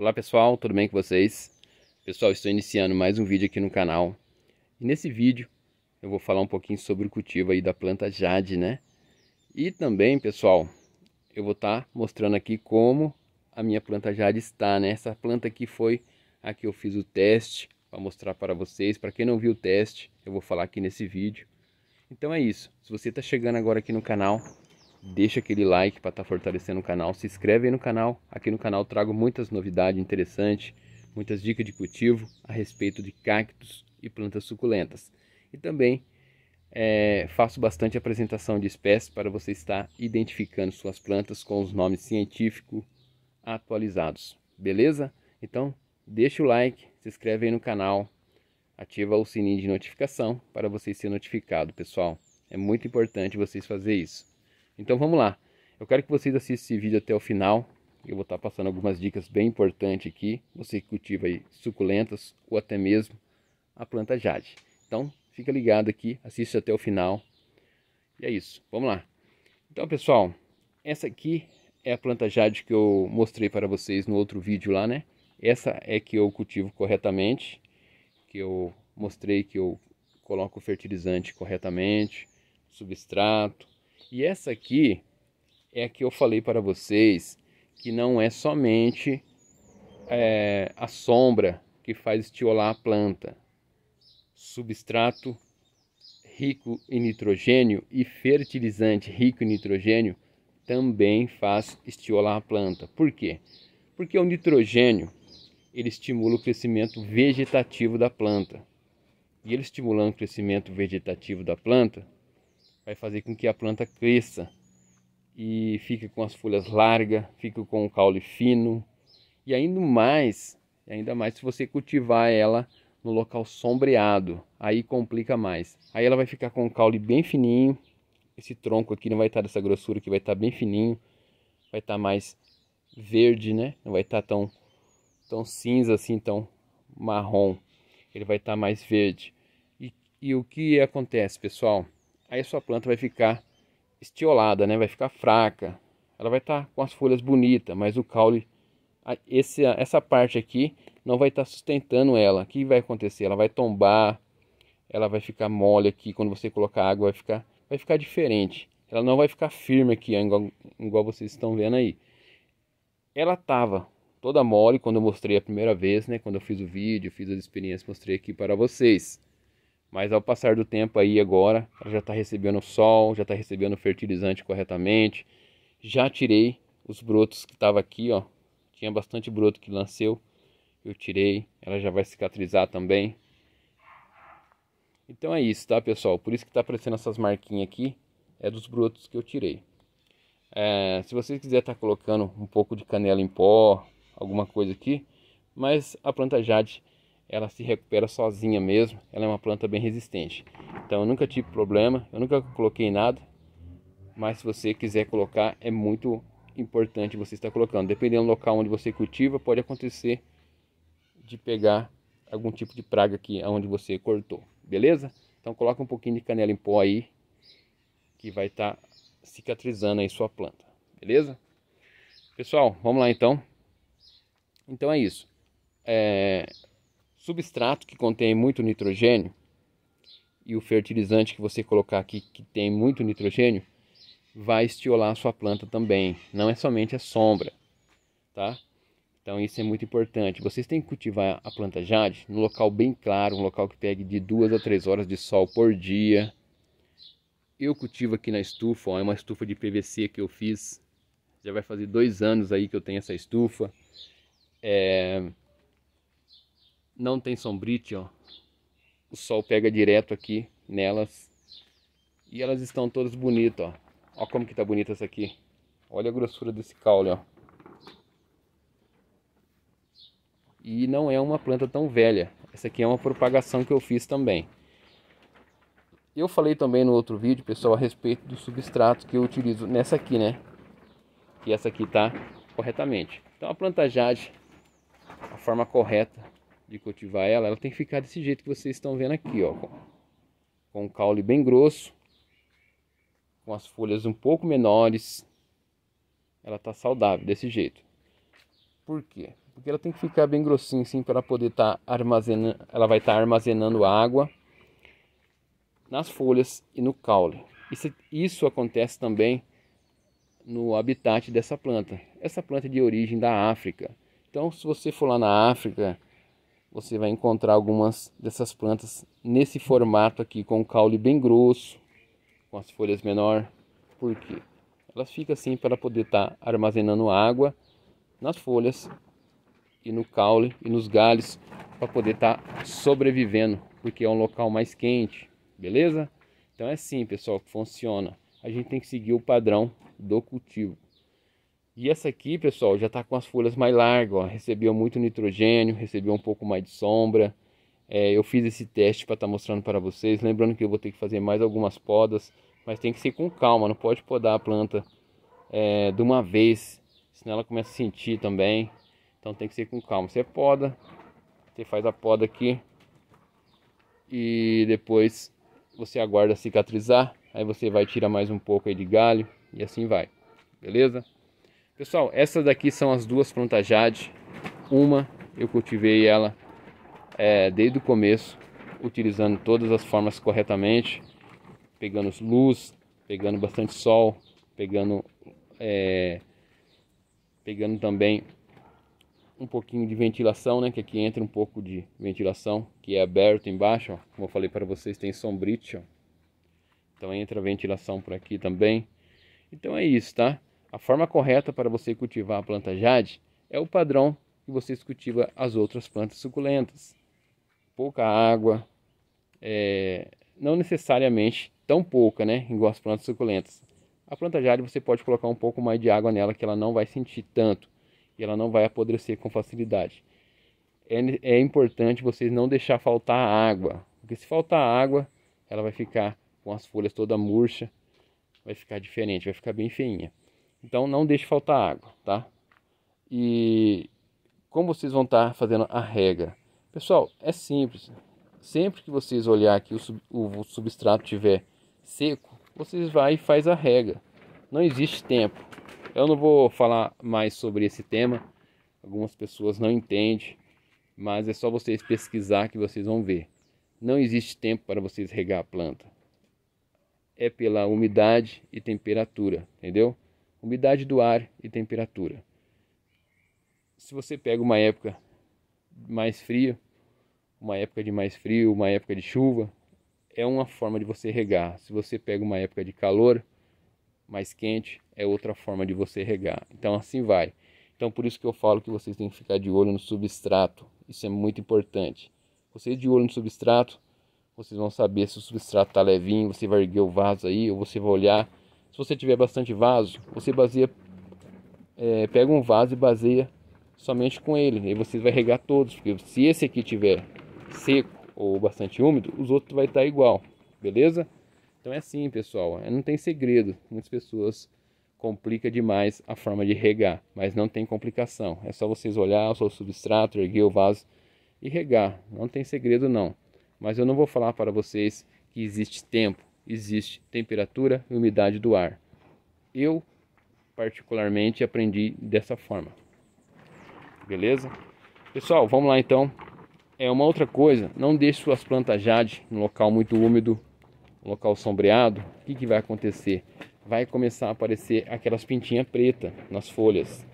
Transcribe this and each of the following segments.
Olá pessoal, tudo bem com vocês? Pessoal, estou iniciando mais um vídeo aqui no canal. E nesse vídeo eu vou falar um pouquinho sobre o cultivo aí da planta jade, né? E também, pessoal, eu vou estar tá mostrando aqui como a minha planta jade está, né? Essa planta aqui foi a que eu fiz o teste para mostrar para vocês. Para quem não viu o teste, eu vou falar aqui nesse vídeo. Então é isso. Se você está chegando agora aqui no canal, Uhum. deixa aquele like para estar tá fortalecendo o canal, se inscreve aí no canal. Aqui no canal trago muitas novidades interessantes, muitas dicas de cultivo a respeito de cactos e plantas suculentas. E também é, faço bastante apresentação de espécies para você estar identificando suas plantas com os nomes científicos atualizados. Beleza? Então, deixa o like, se inscreve aí no canal, ativa o sininho de notificação para você ser notificado, pessoal. É muito importante vocês fazerem isso. Então vamos lá. Eu quero que vocês assistam esse vídeo até o final. Eu vou estar passando algumas dicas bem importantes aqui. Você que cultiva aí suculentas ou até mesmo a planta jade. Então fica ligado aqui, assiste até o final. E é isso, vamos lá. Então pessoal, essa aqui é a planta jade que eu mostrei para vocês no outro vídeo lá, né? Essa é que eu cultivo corretamente, que eu mostrei que eu coloco fertilizante corretamente, substrato, e essa aqui é a que eu falei para vocês que não é somente é, a sombra que faz estiolar a planta. Substrato rico em nitrogênio e fertilizante rico em nitrogênio também faz estiolar a planta. Por quê? Porque o nitrogênio ele estimula o crescimento vegetativo da planta. E ele estimulando o crescimento vegetativo da planta, vai fazer com que a planta cresça e fique com as folhas largas, fique com o caule fino e ainda mais, ainda mais se você cultivar ela no local sombreado, aí complica mais. Aí ela vai ficar com o caule bem fininho, esse tronco aqui não vai estar dessa grossura que vai estar bem fininho, vai estar mais verde, né? Não vai estar tão tão cinza assim, tão marrom. Ele vai estar mais verde. E, e o que acontece, pessoal? aí sua planta vai ficar estiolada, né? vai ficar fraca. Ela vai estar tá com as folhas bonitas, mas o caule, esse, essa parte aqui, não vai estar tá sustentando ela. O que vai acontecer? Ela vai tombar, ela vai ficar mole aqui. Quando você colocar água, vai ficar, vai ficar diferente. Ela não vai ficar firme aqui, igual, igual vocês estão vendo aí. Ela estava toda mole quando eu mostrei a primeira vez, né? Quando eu fiz o vídeo, fiz as experiências, mostrei aqui para vocês. Mas ao passar do tempo aí agora, ela já está recebendo sol, já está recebendo fertilizante corretamente. Já tirei os brotos que estava aqui, ó. Tinha bastante broto que lanceu. Eu tirei, ela já vai cicatrizar também. Então é isso, tá, pessoal? Por isso que está aparecendo essas marquinhas aqui, é dos brotos que eu tirei. É, se você quiser estar tá colocando um pouco de canela em pó, alguma coisa aqui, mas a planta jade ela se recupera sozinha mesmo, ela é uma planta bem resistente. Então eu nunca tive problema, eu nunca coloquei nada, mas se você quiser colocar é muito importante você estar colocando. Dependendo do local onde você cultiva, pode acontecer de pegar algum tipo de praga aqui onde você cortou, beleza? Então coloca um pouquinho de canela em pó aí, que vai estar tá cicatrizando aí sua planta, beleza? Pessoal, vamos lá então. Então é isso. É, substrato que contém muito nitrogênio e o fertilizante que você colocar aqui que tem muito nitrogênio vai estiolar a sua planta também. Não é somente a sombra, tá? Então isso é muito importante. Vocês têm que cultivar a planta jade num local bem claro, um local que pegue de duas a três horas de sol por dia. Eu cultivo aqui na estufa, ó, é uma estufa de PVC que eu fiz. Já vai fazer dois anos aí que eu tenho essa estufa. É, não tem sombrite, ó. O sol pega direto aqui nelas. E elas estão todas bonitas, ó. Ó como que tá bonita essa aqui. Olha a grossura desse caule, ó. E não é uma planta tão velha. Essa aqui é uma propagação que eu fiz também. Eu falei também no outro vídeo, pessoal, a respeito do substrato que eu utilizo nessa aqui, né? Que essa aqui tá corretamente. Então a planta jade, a forma correta de cultivar ela, ela tem que ficar desse jeito que vocês estão vendo aqui, ó. Com o um caule bem grosso, com as folhas um pouco menores. Ela está saudável desse jeito. Por quê? Porque ela tem que ficar bem grossinha assim para poder estar tá armazenando, ela vai estar tá armazenando água nas folhas e no caule. Isso, isso acontece também no habitat dessa planta. Essa planta é de origem da África. Então, se você for lá na África, você vai encontrar algumas dessas plantas nesse formato aqui, com o caule bem grosso, com as folhas menor. Por quê? Elas ficam assim para poder estar tá armazenando água nas folhas e no caule e nos galhos para poder estar tá sobrevivendo, porque é um local mais quente, beleza? Então é assim, pessoal, que funciona. A gente tem que seguir o padrão do cultivo. E essa aqui, pessoal, já está com as folhas mais largas, ó. recebeu muito nitrogênio, recebeu um pouco mais de sombra. É, eu fiz esse teste para estar tá mostrando para vocês, lembrando que eu vou ter que fazer mais algumas podas, mas tem que ser com calma, não pode podar a planta é, de uma vez, senão ela começa a sentir também. Então tem que ser com calma. Você poda, você faz a poda aqui e depois você aguarda cicatrizar, aí você vai tirar mais um pouco aí de galho e assim vai. Beleza? Pessoal, essas daqui são as duas plantas jade. Uma eu cultivei ela é, desde o começo, utilizando todas as formas corretamente, pegando luz, pegando bastante sol, pegando, é, pegando também um pouquinho de ventilação, né? Que aqui entra um pouco de ventilação, que é aberto embaixo, ó. Como eu falei para vocês, tem sombrite, ó. Então entra ventilação por aqui também. Então é isso, tá? A forma correta para você cultivar a planta jade é o padrão que você cultiva as outras plantas suculentas. Pouca água, é, não necessariamente tão pouca, né? Igual as plantas suculentas. A planta jade você pode colocar um pouco mais de água nela que ela não vai sentir tanto e ela não vai apodrecer com facilidade. É, é importante vocês não deixar faltar água, porque se faltar água, ela vai ficar com as folhas toda murcha, vai ficar diferente, vai ficar bem feinha. Então não deixe faltar água, tá? E como vocês vão estar tá fazendo a rega? Pessoal, é simples. Sempre que vocês olhar que o, o substrato estiver seco, vocês vai e faz a rega. Não existe tempo. Eu não vou falar mais sobre esse tema. Algumas pessoas não entendem, mas é só vocês pesquisar que vocês vão ver. Não existe tempo para vocês regar a planta. É pela umidade e temperatura, entendeu? umidade do ar e temperatura. Se você pega uma época mais fria, uma época de mais frio, uma época de chuva, é uma forma de você regar. Se você pega uma época de calor mais quente, é outra forma de você regar. Então assim vai. Então por isso que eu falo que vocês têm que ficar de olho no substrato. Isso é muito importante. Vocês de olho no substrato, vocês vão saber se o substrato está levinho, você vai erguer o vaso aí, ou você vai olhar se você tiver bastante vaso, você baseia, é, pega um vaso e baseia somente com ele. E você vai regar todos, porque se esse aqui tiver seco ou bastante úmido, os outros vai estar tá igual, beleza? Então é assim, pessoal, é, não tem segredo. Muitas pessoas complica demais a forma de regar, mas não tem complicação. É só vocês olhar o seu substrato, erguer o vaso e regar. Não tem segredo não. Mas eu não vou falar para vocês que existe tempo existe temperatura e umidade do ar. Eu, particularmente, aprendi dessa forma. Beleza? Pessoal, vamos lá então. É uma outra coisa, não deixe suas plantas jade no local muito úmido, local sombreado. O que, que vai acontecer? Vai começar a aparecer aquelas pintinhas pretas nas folhas.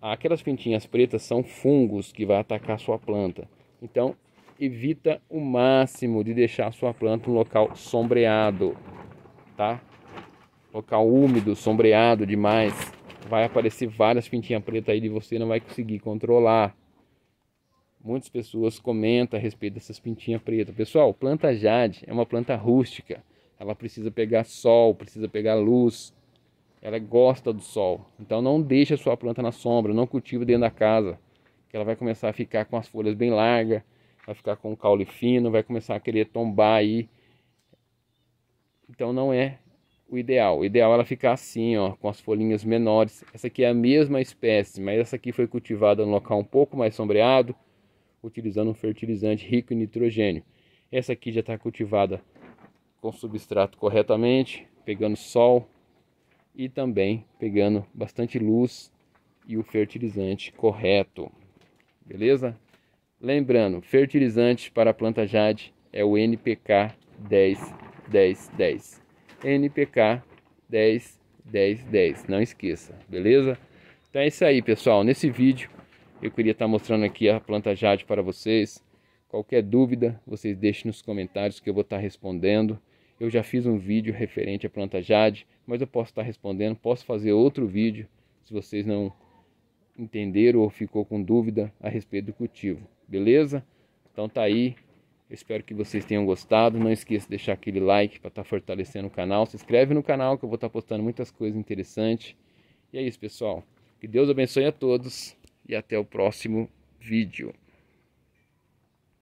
Aquelas pintinhas pretas são fungos que vai atacar a sua planta. Então, evita o máximo de deixar a sua planta no local sombreado, tá? Local úmido, sombreado demais. Vai aparecer várias pintinhas pretas aí de você não vai conseguir controlar. Muitas pessoas comentam a respeito dessas pintinhas pretas. Pessoal, planta jade é uma planta rústica. Ela precisa pegar sol, precisa pegar luz. Ela gosta do sol. Então não deixa a sua planta na sombra, não cultiva dentro da casa, que ela vai começar a ficar com as folhas bem largas, vai ficar com o caule fino, vai começar a querer tombar aí. Então não é o ideal. O ideal é ela ficar assim, ó, com as folhinhas menores. Essa aqui é a mesma espécie, mas essa aqui foi cultivada no local um pouco mais sombreado, utilizando um fertilizante rico em nitrogênio. Essa aqui já está cultivada com substrato corretamente, pegando sol e também pegando bastante luz e o fertilizante correto. Beleza? Lembrando, fertilizante para a planta Jade é o NPK 10 10 10. NPK 10 10 10. Não esqueça, beleza? Então é isso aí, pessoal. Nesse vídeo eu queria estar mostrando aqui a planta Jade para vocês. Qualquer dúvida, vocês deixem nos comentários que eu vou estar respondendo. Eu já fiz um vídeo referente à planta Jade, mas eu posso estar respondendo, posso fazer outro vídeo se vocês não entenderam ou ficou com dúvida a respeito do cultivo. Beleza? Então tá aí. Eu espero que vocês tenham gostado. Não esqueça de deixar aquele like para estar tá fortalecendo o canal. Se inscreve no canal que eu vou estar tá postando muitas coisas interessantes. E é isso, pessoal. Que Deus abençoe a todos e até o próximo vídeo.